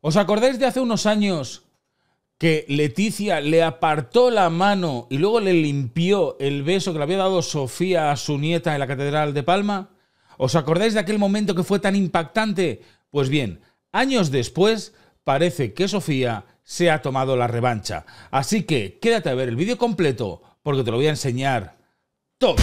¿Os acordáis de hace unos años que Leticia le apartó la mano y luego le limpió el beso que le había dado Sofía a su nieta en la Catedral de Palma? ¿Os acordáis de aquel momento que fue tan impactante? Pues bien, años después parece que Sofía se ha tomado la revancha. Así que quédate a ver el vídeo completo porque te lo voy a enseñar todo.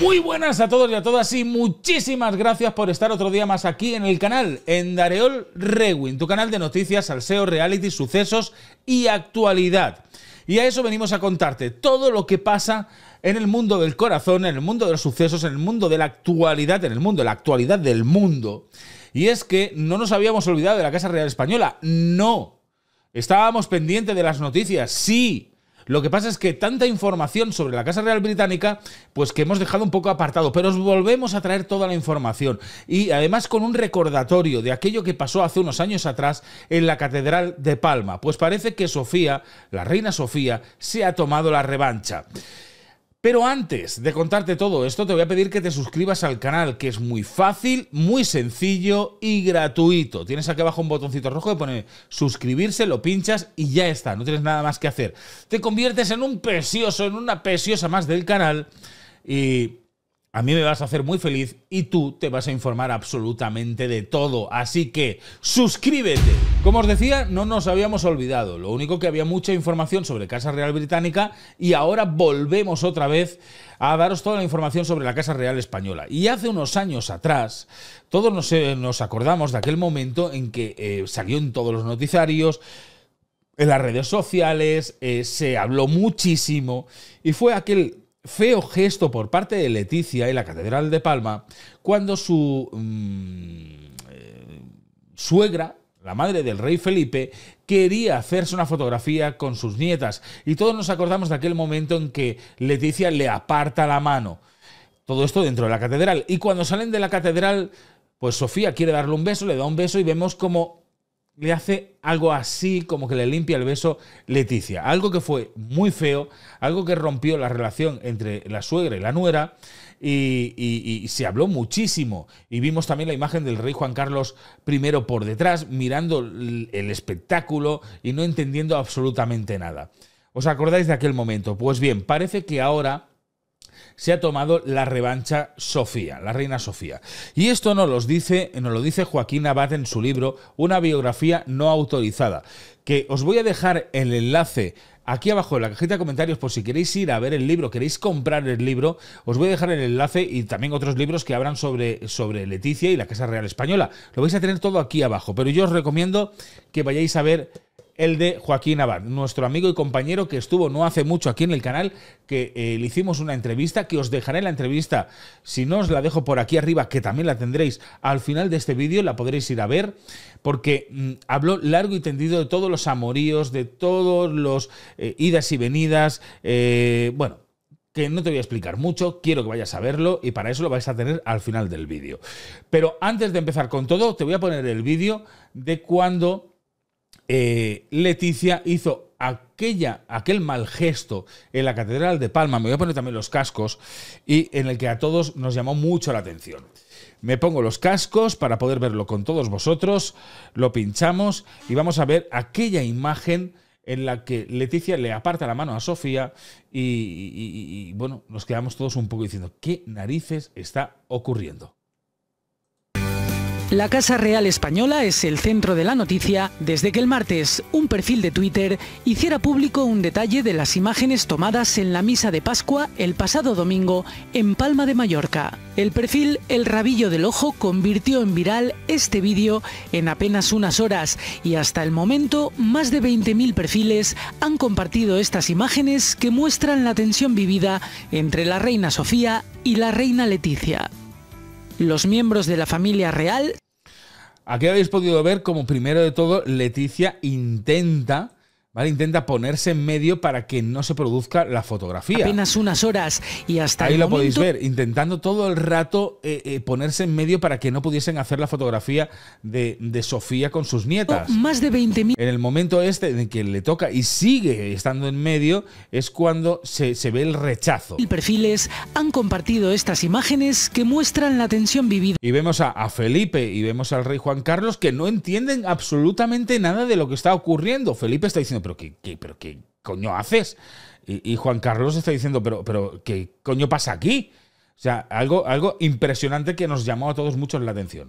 Muy buenas a todos y a todas y muchísimas gracias por estar otro día más aquí en el canal, en Dareol Rewin, tu canal de noticias, salseo, reality, sucesos y actualidad. Y a eso venimos a contarte todo lo que pasa en el mundo del corazón, en el mundo de los sucesos, en el mundo de la actualidad, en el mundo, la actualidad del mundo. Y es que no nos habíamos olvidado de la Casa Real Española, no. Estábamos pendientes de las noticias, sí. Lo que pasa es que tanta información sobre la Casa Real Británica, pues que hemos dejado un poco apartado, pero os volvemos a traer toda la información. Y además con un recordatorio de aquello que pasó hace unos años atrás en la Catedral de Palma. Pues parece que Sofía, la reina Sofía, se ha tomado la revancha. Pero antes de contarte todo esto, te voy a pedir que te suscribas al canal, que es muy fácil, muy sencillo y gratuito. Tienes aquí abajo un botoncito rojo que pone suscribirse, lo pinchas y ya está, no tienes nada más que hacer. Te conviertes en un precioso, en una preciosa más del canal y a mí me vas a hacer muy feliz y tú te vas a informar absolutamente de todo. Así que suscríbete. Como os decía, no nos habíamos olvidado. Lo único que había mucha información sobre Casa Real Británica y ahora volvemos otra vez a daros toda la información sobre la Casa Real Española. Y hace unos años atrás, todos nos, eh, acordamos de aquel momento en que eh, salió en todos los noticiarios, en las redes sociales, eh, se habló muchísimo y fue aquel feo gesto por parte de Leticia en la Catedral de Palma cuando su mm, eh, suegra, la madre del rey Felipe, quería hacerse una fotografía con sus nietas. Y todos nos acordamos de aquel momento en que Leticia le aparta la mano. Todo esto dentro de la catedral. Y cuando salen de la catedral, pues Sofía quiere darle un beso, le da un beso y vemos como le hace algo así, como que le limpia el beso Leticia. Algo que fue muy feo, algo que rompió la relación entre la suegra y la nuera. Y, se habló muchísimo. Y vimos también la imagen del rey Juan Carlos I por detrás, mirando el espectáculo y no entendiendo absolutamente nada. ¿Os acordáis de aquel momento? Pues bien, parece que ahora se ha tomado la revancha Sofía, la reina Sofía. Y esto nos, los dice, lo dice Joaquín Abad en su libro Una biografía no autorizada, que os voy a dejar el enlace aquí abajo en la cajita de comentarios por si queréis ir a ver el libro, queréis comprar el libro, os voy a dejar el enlace y también otros libros que hablan sobre, sobre Leticia y la Casa Real Española. Lo vais a tener todo aquí abajo, pero yo os recomiendo que vayáis a ver el de Joaquín Abad, nuestro amigo y compañero que estuvo no hace mucho aquí en el canal, que eh, le hicimos una entrevista, que os dejaré la entrevista, si no os la dejo por aquí arriba, que también la tendréis al final de este vídeo, la podréis ir a ver, porque mm, habló largo y tendido de todos los amoríos, de todos los eh, idas y venidas, eh, bueno, que no te voy a explicar mucho, quiero que vayas a verlo y para eso lo vais a tener al final del vídeo. Pero antes de empezar con todo, te voy a poner el vídeo de cuando eh, Leticia hizo aquella, aquel mal gesto en la Catedral de Palma, me voy a poner también los cascos, y en el que a todos nos llamó mucho la atención. Me pongo los cascos para poder verlo con todos vosotros, lo pinchamos y vamos a ver aquella imagen en la que Leticia le aparta la mano a Sofía y, y bueno, nos quedamos todos un poco diciendo, ¿qué narices está ocurriendo? La Casa Real Española es el centro de la noticia desde que el martes un perfil de Twitter hiciera público un detalle de las imágenes tomadas en la misa de Pascua el pasado domingo en Palma de Mallorca. El perfil El Rabillo del Ojo convirtió en viral este vídeo en apenas unas horas y hasta el momento más de 20.000 perfiles han compartido estas imágenes que muestran la tensión vivida entre la reina Sofía y la reina Leticia los miembros de la familia real. Aquí habéis podido ver como primero de todo Leticia intenta Intenta ponerse en medio para que no se produzca la fotografía. Apenas unas horas y hasta ahí lo podéis ver, intentando todo el rato eh, eh, ponerse en medio para que no pudiesen hacer la fotografía de, Sofía con sus nietas. Oh, más de 20.000. En el momento este en que le toca y sigue estando en medio es cuando se, ve el rechazo. Y perfiles han compartido estas imágenes que muestran la tensión vivida. Y vemos a, a Felipe y vemos al rey Juan Carlos que no entienden absolutamente nada de lo que está ocurriendo. Felipe está diciendo pero ¿qué, pero coño haces? Y, Juan Carlos está diciendo, pero, pero ¿qué coño pasa aquí? O sea, algo, algo impresionante que nos llamó a todos mucho la atención.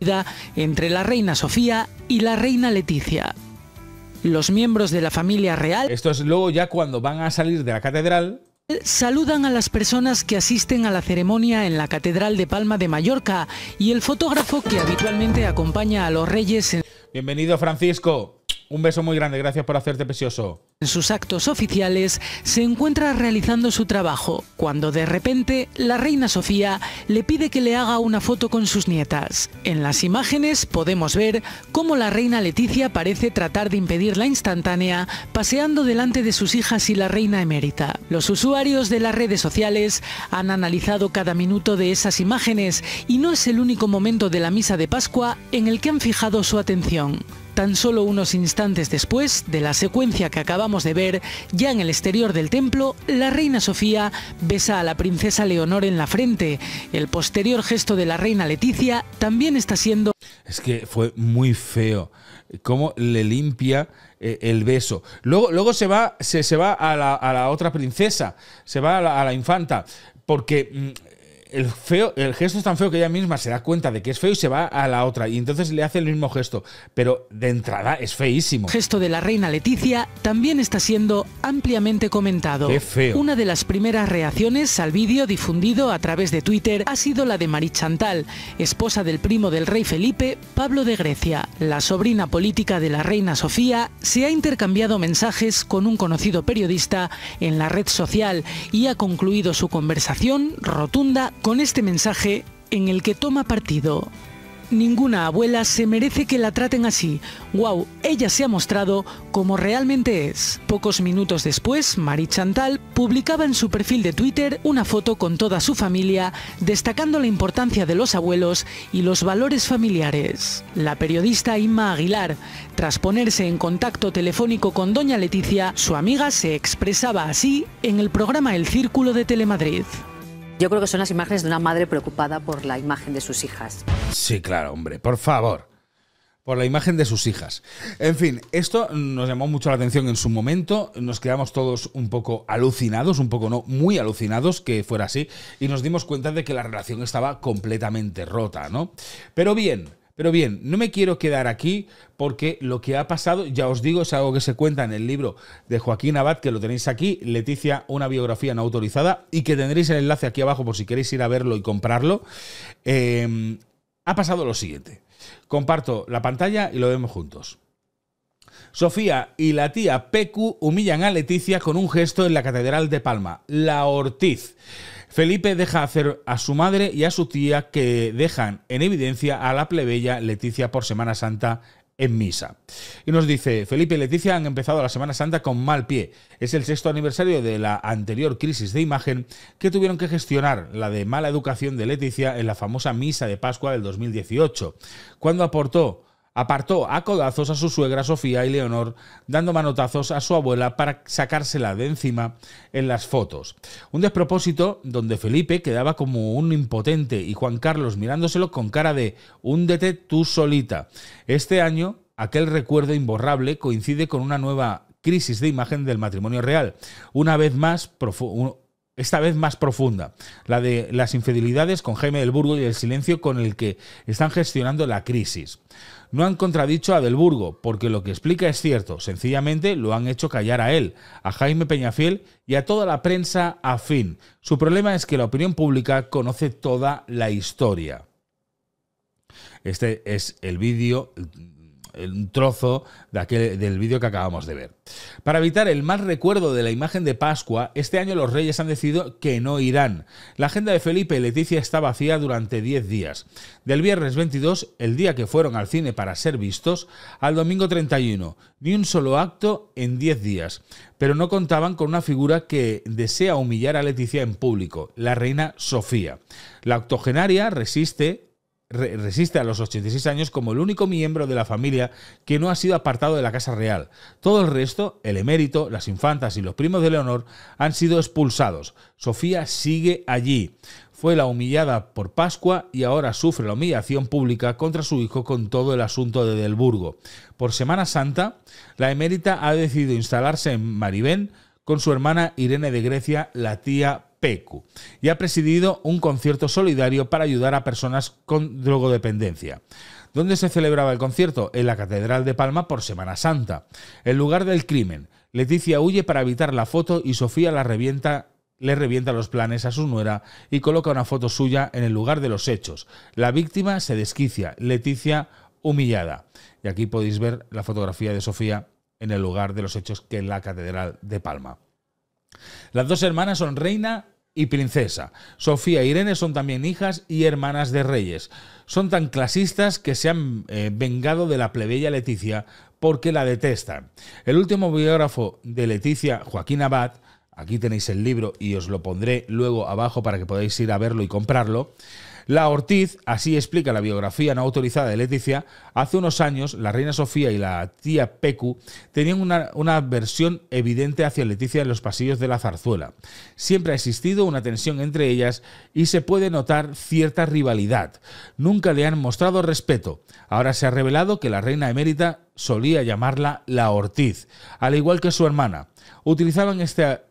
Entre la reina Sofía y la reina Leticia. Los miembros de la familia real. Esto es luego ya cuando van a salir de la catedral. Saludan a las personas que asisten a la ceremonia en la Catedral de Palma de Mallorca y el fotógrafo que habitualmente acompaña a los reyes. En... Bienvenido, Francisco. Un beso muy grande, gracias por hacerte precioso. En sus actos oficiales se encuentra realizando su trabajo, cuando de repente la reina Sofía le pide que le haga una foto con sus nietas. En las imágenes podemos ver cómo la reina Leticia parece tratar de impedir la instantánea paseando delante de sus hijas y la reina emérita. Los usuarios de las redes sociales han analizado cada minuto de esas imágenes y no es el único momento de la misa de Pascua en el que han fijado su atención. Tan solo unos instantes después de la secuencia que acabamos de ver, ya en el exterior del templo, la reina Sofía besa a la princesa Leonor en la frente. El posterior gesto de la reina Leticia también está siendo... Es que fue muy feo cómo le limpia eh, el beso. Luego, luego se va, se, va a, la, otra princesa, se va a la infanta, porque mm, el, el gesto es tan feo que ella misma se da cuenta de que es feo y se va a la otra. Y entonces le hace el mismo gesto. Pero de entrada es feísimo. El gesto de la reina Leticia también está siendo ampliamente comentado. Qué feo. Una de las primeras reacciones al vídeo difundido a través de Twitter ha sido la de Marichantal, Chantal, esposa del primo del rey Felipe, Pablo de Grecia. La sobrina política de la reina Sofía se ha intercambiado mensajes con un conocido periodista en la red social y ha concluido su conversación rotunda con este mensaje en el que toma partido. Ninguna abuela se merece que la traten así. ¡Wow! Ella se ha mostrado como realmente es. Pocos minutos después, Mari Chantal publicaba en su perfil de Twitter una foto con toda su familia, destacando la importancia de los abuelos y los valores familiares. La periodista Inma Aguilar, tras ponerse en contacto telefónico con doña Leticia, su amiga se expresaba así en el programa El Círculo de Telemadrid. Yo creo que son las imágenes de una madre preocupada por la imagen de sus hijas. Sí, claro, hombre, por favor. Por la imagen de sus hijas. En fin, esto nos llamó mucho la atención en su momento. Nos quedamos todos un poco alucinados, un poco no, muy alucinados que fuera así. Y nos dimos cuenta de que la relación estaba completamente rota, ¿no? Pero bien, pero bien, no me quiero quedar aquí porque lo que ha pasado, ya os digo, es algo que se cuenta en el libro de Joaquín Abad, que lo tenéis aquí, Leticia, una biografía no autorizada, y que tendréis el enlace aquí abajo por si queréis ir a verlo y comprarlo. Em, ha pasado lo siguiente. Comparto la pantalla y lo vemos juntos. Sofía y la tía Pecu humillan a Leticia con un gesto en la Catedral de Palma, la Ortiz. Felipe deja hacer a su madre y a su tía que dejan en evidencia a la plebeya Leticia por Semana Santa en misa. Y nos dice, Felipe y Leticia han empezado la Semana Santa con mal pie. Es el sexto aniversario de la anterior crisis de imagen que tuvieron que gestionar, la de mala educación de Leticia en la famosa misa de Pascua del 2018, cuando aportó Apartó a codazos a su suegra Sofía y Leonor, dando manotazos a su abuela para sacársela de encima en las fotos. Un despropósito donde Felipe quedaba como un impotente y Juan Carlos mirándoselo con cara de húndete tú solita. Este año, aquel recuerdo imborrable coincide con una nueva crisis de imagen del matrimonio real. Una vez más, profundo esta vez más profunda, la de las infidelidades con Jaime del Burgo y el silencio con el que están gestionando la crisis. No han contradicho a del Burgo, porque lo que explica es cierto, sencillamente lo han hecho callar a él, a Jaime Peñafiel y a toda la prensa afín. Su problema es que la opinión pública conoce toda la historia. Este es el vídeo, un trozo de del vídeo que acabamos de ver. Para evitar el mal recuerdo de la imagen de Pascua, este año los reyes han decidido que no irán. La agenda de Felipe y Leticia está vacía durante 10 días. Del viernes 22, el día que fueron al cine para ser vistos, al domingo 31. Ni un solo acto en 10 días. Pero no contaban con una figura que desea humillar a Leticia en público, la reina Sofía. La octogenaria resiste resiste a los 86 años como el único miembro de la familia que no ha sido apartado de la Casa Real. Todo el resto, el emérito, las infantas y los primos de Leonor, han sido expulsados. Sofía sigue allí. Fue la humillada por Pascua y ahora sufre la humillación pública contra su hijo con todo el asunto de Delburgo. Por Semana Santa, la emérita ha decidido instalarse en Maribén con su hermana Irene de Grecia, la tía y ha presidido un concierto solidario para ayudar a personas con drogodependencia. ¿Dónde se celebraba el concierto? En la Catedral de Palma por Semana Santa. El lugar del crimen. Leticia huye para evitar la foto y Sofía la revienta le revienta los planes a su nuera y coloca una foto suya en el lugar de los hechos. La víctima se desquicia, Leticia humillada. Y aquí podéis ver la fotografía de Sofía en el lugar de los hechos que en la Catedral de Palma. Las dos hermanas son Reina y princesa. Sofía e Irene son también hijas y hermanas de reyes. Son tan clasistas que se han eh, vengado de la plebeya Leticia porque la detestan. El último biógrafo de Leticia, Joaquín Abad, aquí tenéis el libro y os lo pondré luego abajo para que podáis ir a verlo y comprarlo, la Ortiz, así explica la biografía no autorizada de Leticia, hace unos años la reina Sofía y la tía Pecu tenían una, una aversión evidente hacia Leticia en los pasillos de la zarzuela. Siempre ha existido una tensión entre ellas y se puede notar cierta rivalidad. Nunca le han mostrado respeto. Ahora se ha revelado que la reina emérita solía llamarla la Ortiz, al igual que su hermana. Utilizaban este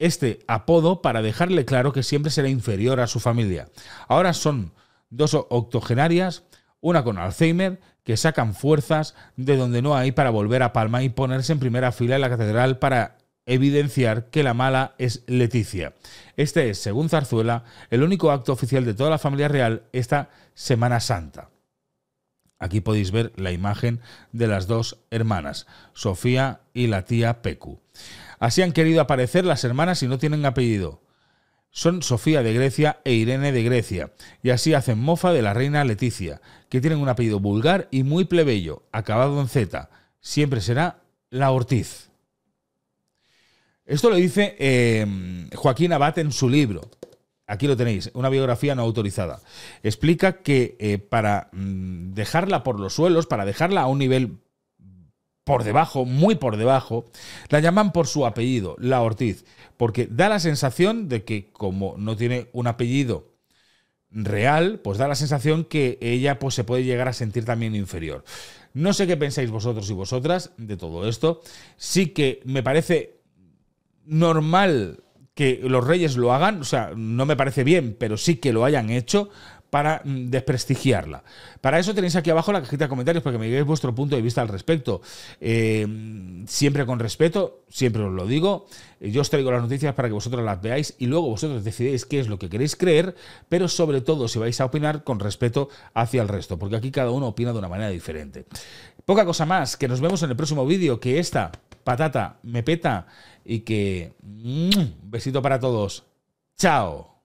este apodo para dejarle claro que siempre será inferior a su familia. Ahora son dos octogenarias, una con Alzheimer, que sacan fuerzas de donde no hay para volver a Palma y ponerse en primera fila en la catedral para evidenciar que la mala es Leticia. Este es, según Zarzuela, el único acto oficial de toda la familia real esta Semana Santa. Aquí podéis ver la imagen de las dos hermanas, Sofía y la tía Pecu. Así han querido aparecer las hermanas y no tienen apellido. Son Sofía de Grecia e Irene de Grecia, y así hacen mofa de la reina Leticia, que tienen un apellido vulgar y muy plebeyo, acabado en Z. Siempre será la Ortiz. Esto lo dice eh, Joaquín Abate en su libro, aquí lo tenéis, una biografía no autorizada. Explica que eh, para mm, dejarla por los suelos, para dejarla a un nivel por debajo, muy por debajo, la llaman por su apellido, la Ortiz, porque da la sensación de que como no tiene un apellido real, pues da la sensación que ella pues, se puede llegar a sentir también inferior. No sé qué pensáis vosotros y vosotras de todo esto. Sí que me parece normal que los reyes lo hagan, o sea, no me parece bien, pero sí que lo hayan hecho para mm, desprestigiarla. Para eso tenéis aquí abajo la cajita de comentarios para que me digáis vuestro punto de vista al respecto. Eh, siempre con respeto, siempre os lo digo. Eh, yo os traigo las noticias para que vosotros las veáis y luego vosotros decidéis qué es lo que queréis creer, pero sobre todo si vais a opinar con respeto hacia el resto, porque aquí cada uno opina de una manera diferente. Poca cosa más, que nos vemos en el próximo vídeo, que esta patata, me peta y que... un mm, besito para todos. Chao.